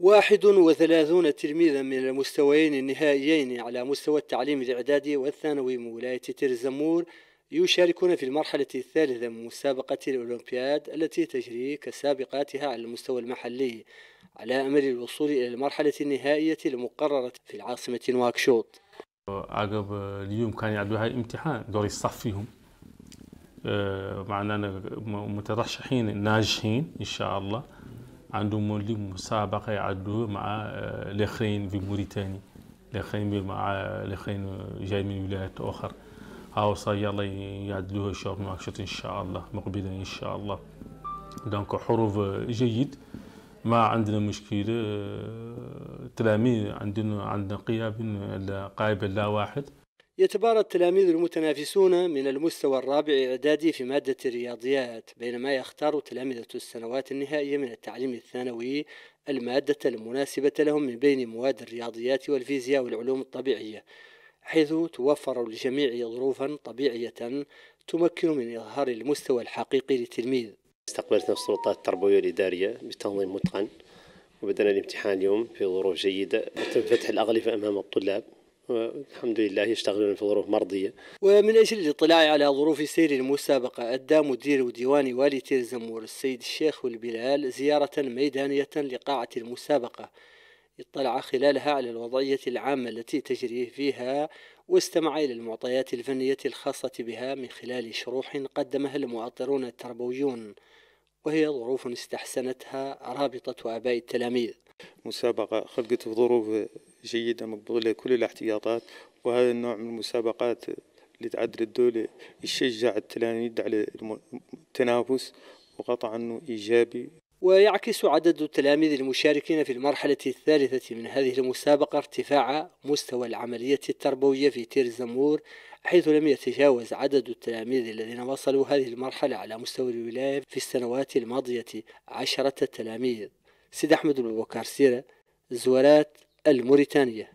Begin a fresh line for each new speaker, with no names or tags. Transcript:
واحد وثلاثون تلميذا من المستويين النهائيين على مستوى التعليم الإعدادي والثانوي من ولاية تير الزمور يشاركون في المرحلة الثالثة من مسابقة الأولمبياد التي تجري كسابقاتها على المستوى المحلي على أمل الوصول إلى المرحلة النهائية المقررة في العاصمة نواكشوط
عقب اليوم كان يعدوا هاي امتحان دور الصف فيهم آه، معنا مترشحين ناجحين إن شاء الله عندهم مسابقة يعدوا مع الآخرين آه، في موريتاني الآخرين مع الآخرين آه، جاي من ولايات أخرى هاو صاير الله يعدلوها شوف ماتشات إن شاء الله مقبلا إن شاء الله دونك حروف جيد ما عندنا مشكلة آه، تلاميذ عندنا عندنا قياب قايب لا واحد
يتبارى التلاميذ المتنافسون من المستوى الرابع إعدادي في مادة الرياضيات بينما يختار تلامذة السنوات النهائية من التعليم الثانوي المادة المناسبة لهم من بين مواد الرياضيات والفيزياء والعلوم الطبيعية حيث توفر للجميع ظروفا طبيعية تمكن من إظهار المستوى
الحقيقي للتلميذ استقبلتنا السلطات التربوية الإدارية بتنظيم متقن وبدأنا الامتحان اليوم في ظروف جيدة وتم فتح الأغلفة أمام الطلاب والحمد لله يشتغلون في ظروف مرضية ومن أجل الاطلاع على ظروف سير المسابقة أدى
مدير ديوان والي زمور السيد الشيخ والبلال زيارة ميدانية لقاعة المسابقة اطلع خلالها على الوضعية العامة التي تجري فيها واستمع إلى المعطيات الفنية الخاصة بها من خلال شروح قدمها المؤطرون التربويون وهي ظروف استحسنتها رابطة آباء التلاميذ
مسابقة خلقت في ظروف جيدة مقبولة كل الاحتياطات وهذا النوع من المسابقات اللي تعدل الدولة يشجع التلاميذ على التنافس وقطع أنه إيجابي
ويعكس عدد التلاميذ المشاركين في المرحلة الثالثة من هذه المسابقة ارتفاع مستوى العملية التربوية في تير الزمور حيث لم يتجاوز عدد التلاميذ الذين وصلوا هذه المرحلة على مستوى الولاية في السنوات الماضية عشرة تلاميذ سيد أحمد البكار سيرة زورات الموريتانية